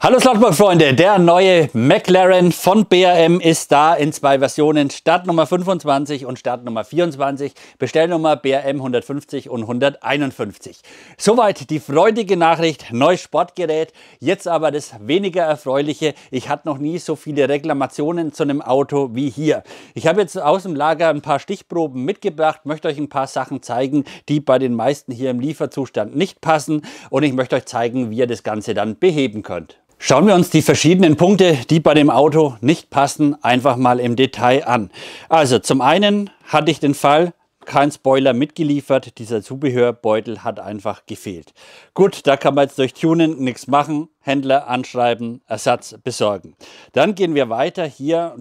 Hallo Slotbox-Freunde, der neue McLaren von BRM ist da in zwei Versionen, Startnummer 25 und Startnummer 24, Bestellnummer BRM 150 und 151. Soweit die freudige Nachricht, neues Sportgerät, jetzt aber das weniger erfreuliche, ich hatte noch nie so viele Reklamationen zu einem Auto wie hier. Ich habe jetzt aus dem Lager ein paar Stichproben mitgebracht, möchte euch ein paar Sachen zeigen, die bei den meisten hier im Lieferzustand nicht passen und ich möchte euch zeigen, wie ihr das Ganze dann beheben könnt. Schauen wir uns die verschiedenen Punkte, die bei dem Auto nicht passen, einfach mal im Detail an. Also zum einen hatte ich den Fall, kein Spoiler mitgeliefert, dieser Zubehörbeutel hat einfach gefehlt. Gut, da kann man jetzt durch Tunen nichts machen, Händler anschreiben, Ersatz besorgen. Dann gehen wir weiter hier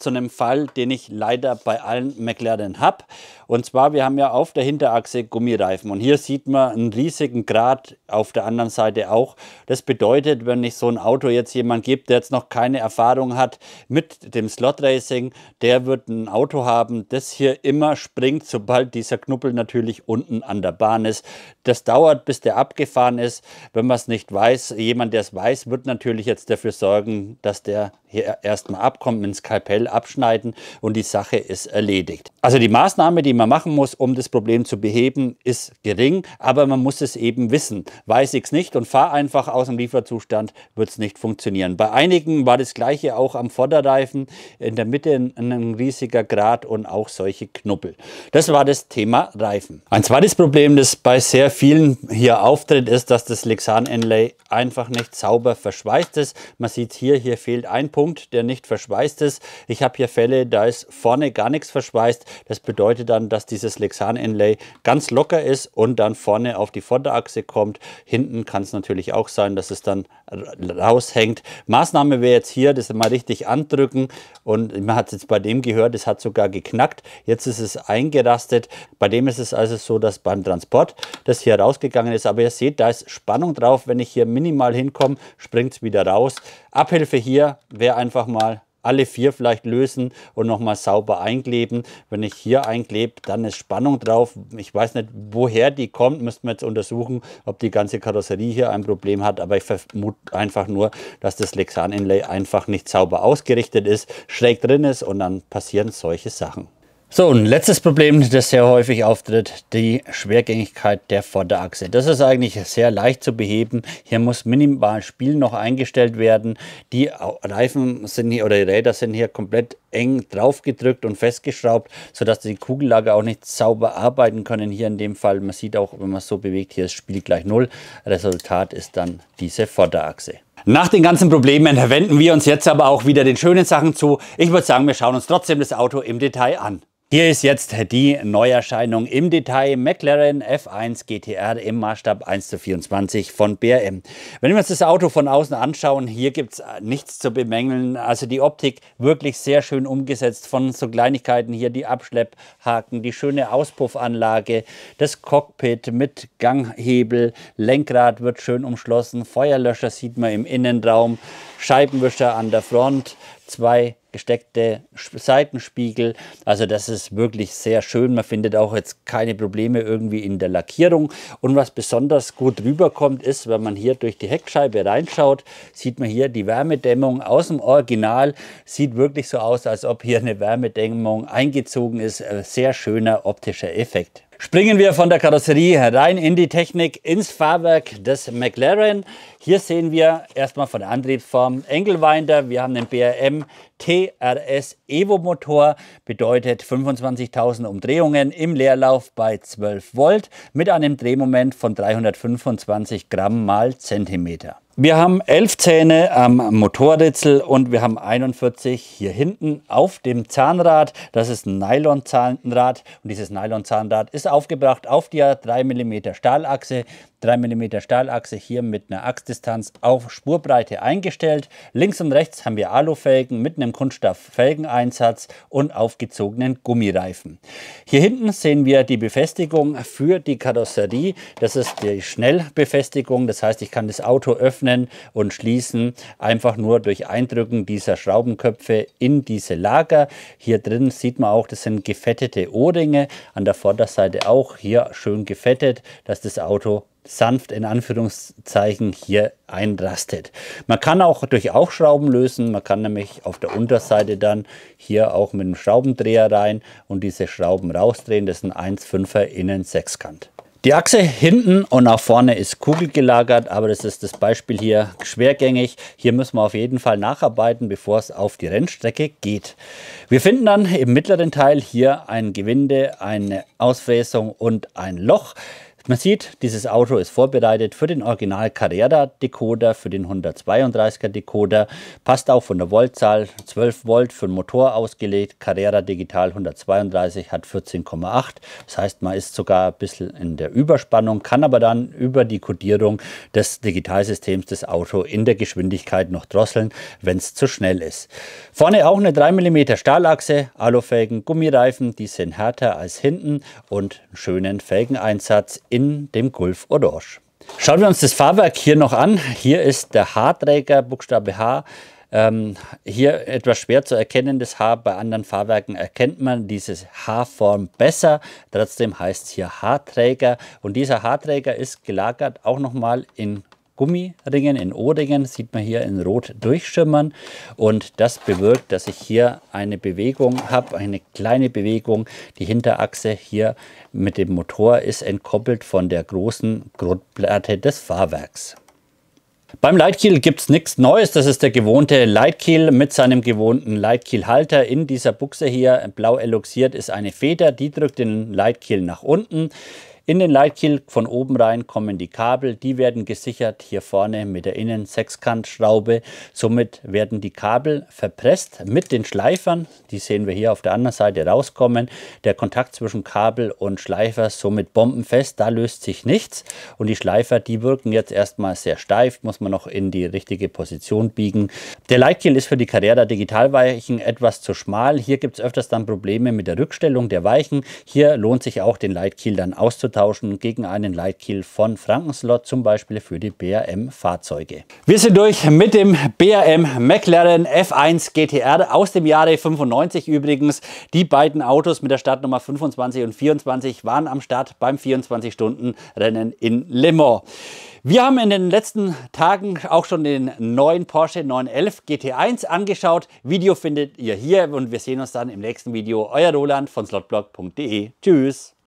zu einem Fall, den ich leider bei allen McLaren habe. Und zwar, wir haben ja auf der Hinterachse Gummireifen und hier sieht man einen riesigen Grat auf der anderen Seite auch. Das bedeutet, wenn ich so ein Auto jetzt jemand gibt, der jetzt noch keine Erfahrung hat mit dem Slot Racing, der wird ein Auto haben, das hier immer springt, sobald dieser Knubbel natürlich unten an der Bahn ist. Das dauert, bis der abgefahren ist. Wenn man es nicht weiß, jemand, der das weiß, wird natürlich jetzt dafür sorgen, dass der hier erstmal abkommt, ins dem Skalpell abschneiden und die Sache ist erledigt. Also die Maßnahme, die man machen muss, um das Problem zu beheben, ist gering, aber man muss es eben wissen. Weiß ich es nicht und fahre einfach aus dem Lieferzustand, wird es nicht funktionieren. Bei einigen war das gleiche auch am Vorderreifen, in der Mitte ein riesiger Grat und auch solche Knubbel. Das war das Thema Reifen. Ein zweites Problem, das bei sehr vielen hier auftritt, ist, dass das Lexan-Inlay einfach nicht nicht sauber verschweißt ist. Man sieht hier, hier fehlt ein Punkt, der nicht verschweißt ist. Ich habe hier Fälle, da ist vorne gar nichts verschweißt. Das bedeutet dann, dass dieses Lexan-Inlay ganz locker ist und dann vorne auf die Vorderachse kommt. Hinten kann es natürlich auch sein, dass es dann raushängt. Maßnahme wäre jetzt hier, das mal richtig andrücken und man hat es jetzt bei dem gehört, es hat sogar geknackt. Jetzt ist es eingerastet. Bei dem ist es also so, dass beim Transport das hier rausgegangen ist. Aber ihr seht, da ist Spannung drauf. Wenn ich hier minimal hinkomme, reinkommen, springt es wieder raus. Abhilfe hier wäre einfach mal alle vier vielleicht lösen und nochmal sauber einkleben. Wenn ich hier einklebe, dann ist Spannung drauf. Ich weiß nicht, woher die kommt, müssten wir jetzt untersuchen, ob die ganze Karosserie hier ein Problem hat. Aber ich vermute einfach nur, dass das Lexan-Inlay einfach nicht sauber ausgerichtet ist, schräg drin ist und dann passieren solche Sachen. So, ein letztes Problem, das sehr häufig auftritt, die Schwergängigkeit der Vorderachse. Das ist eigentlich sehr leicht zu beheben. Hier muss minimal Spiel noch eingestellt werden. Die Reifen sind hier oder die Räder sind hier komplett eng draufgedrückt und festgeschraubt, sodass die Kugellager auch nicht sauber arbeiten können. Hier in dem Fall, man sieht auch, wenn man es so bewegt, hier ist Spiel gleich null. Resultat ist dann diese Vorderachse. Nach den ganzen Problemen wenden wir uns jetzt aber auch wieder den schönen Sachen zu. Ich würde sagen, wir schauen uns trotzdem das Auto im Detail an. Hier ist jetzt die Neuerscheinung im Detail McLaren F1 GTR im Maßstab 1 zu 24 von BRM. Wenn wir uns das Auto von außen anschauen, hier gibt es äh, nichts zu bemängeln. Also die Optik wirklich sehr schön umgesetzt von so Kleinigkeiten hier, die Abschlepphaken, die schöne Auspuffanlage, das Cockpit mit Ganghebel, Lenkrad wird schön umschlossen, Feuerlöscher sieht man im Innenraum, Scheibenwischer an der Front, zwei gesteckte Seitenspiegel. Also das ist wirklich sehr schön. Man findet auch jetzt keine Probleme irgendwie in der Lackierung. Und was besonders gut rüberkommt ist, wenn man hier durch die Heckscheibe reinschaut, sieht man hier die Wärmedämmung aus dem Original. Sieht wirklich so aus, als ob hier eine Wärmedämmung eingezogen ist. Äh, sehr schöner optischer Effekt. Springen wir von der Karosserie herein in die Technik, ins Fahrwerk des McLaren. Hier sehen wir erstmal von der Antriebsform Engelwinder. Wir haben den BRM TRS Evo Motor, bedeutet 25.000 Umdrehungen im Leerlauf bei 12 Volt mit einem Drehmoment von 325 Gramm mal Zentimeter. Wir haben elf Zähne am Motorritzel und wir haben 41 hier hinten auf dem Zahnrad. Das ist ein Nylon-Zahnrad und dieses Nylon-Zahnrad ist aufgebracht auf der 3 mm Stahlachse. 3 mm Stahlachse hier mit einer Achsdistanz auf Spurbreite eingestellt. Links und rechts haben wir Alufelgen mit einem Kunststofffelgeneinsatz und aufgezogenen Gummireifen. Hier hinten sehen wir die Befestigung für die Karosserie. Das ist die Schnellbefestigung, das heißt ich kann das Auto öffnen öffnen und schließen einfach nur durch Eindrücken dieser Schraubenköpfe in diese Lager. Hier drin sieht man auch, das sind gefettete Ohrringe, an der Vorderseite auch hier schön gefettet, dass das Auto sanft in Anführungszeichen hier einrastet. Man kann auch durch Aufschrauben lösen, man kann nämlich auf der Unterseite dann hier auch mit dem Schraubendreher rein und diese Schrauben rausdrehen, das ist ein 1,5er Innen-Sechskant. Die Achse hinten und nach vorne ist kugelgelagert, aber das ist das Beispiel hier schwergängig. Hier müssen wir auf jeden Fall nacharbeiten, bevor es auf die Rennstrecke geht. Wir finden dann im mittleren Teil hier ein Gewinde, eine Ausfräsung und ein Loch. Man sieht, dieses Auto ist vorbereitet für den Original Carrera Decoder, für den 132er Decoder, passt auch von der Voltzahl 12 Volt für den Motor ausgelegt, Carrera Digital 132 hat 14,8, das heißt man ist sogar ein bisschen in der Überspannung, kann aber dann über die Codierung des Digitalsystems das Auto in der Geschwindigkeit noch drosseln, wenn es zu schnell ist. Vorne auch eine 3 mm Stahlachse, Alufelgen, Gummireifen, die sind härter als hinten und einen schönen Felgeneinsatz in in dem Golf Orange. Schauen wir uns das Fahrwerk hier noch an. Hier ist der Haarträger, Buchstabe H. Ähm, hier etwas schwer zu erkennendes H. Bei anderen Fahrwerken erkennt man diese H-Form besser. Trotzdem heißt es hier Haarträger. Und dieser Haarträger ist gelagert auch nochmal in Gummiringen in O-Ringen, sieht man hier in Rot durchschimmern. Und das bewirkt, dass ich hier eine Bewegung habe, eine kleine Bewegung. Die Hinterachse hier mit dem Motor ist entkoppelt von der großen Grundplatte des Fahrwerks. Beim Leitkiel gibt es nichts Neues. Das ist der gewohnte Leitkiel mit seinem gewohnten Leitkielhalter. In dieser Buchse hier, blau eloxiert, ist eine Feder. Die drückt den Leitkiel nach unten. In den Leitkiel von oben rein kommen die Kabel, die werden gesichert hier vorne mit der Innensechskantschraube. Somit werden die Kabel verpresst mit den Schleifern, die sehen wir hier auf der anderen Seite rauskommen. Der Kontakt zwischen Kabel und Schleifer somit bombenfest, da löst sich nichts. Und die Schleifer, die wirken jetzt erstmal sehr steif, muss man noch in die richtige Position biegen. Der Leitkiel ist für die Carrera Digitalweichen etwas zu schmal. Hier gibt es öfters dann Probleme mit der Rückstellung der Weichen. Hier lohnt sich auch den Leitkiel dann auszutauschen tauschen gegen einen Lightkill von Frankenslot, zum Beispiel für die BRM-Fahrzeuge. Wir sind durch mit dem BRM McLaren F1 GTR aus dem Jahre 95 übrigens. Die beiden Autos mit der Startnummer 25 und 24 waren am Start beim 24-Stunden-Rennen in Le Mans. Wir haben in den letzten Tagen auch schon den neuen Porsche 911 GT1 angeschaut. Video findet ihr hier und wir sehen uns dann im nächsten Video. Euer Roland von slotblog.de. Tschüss!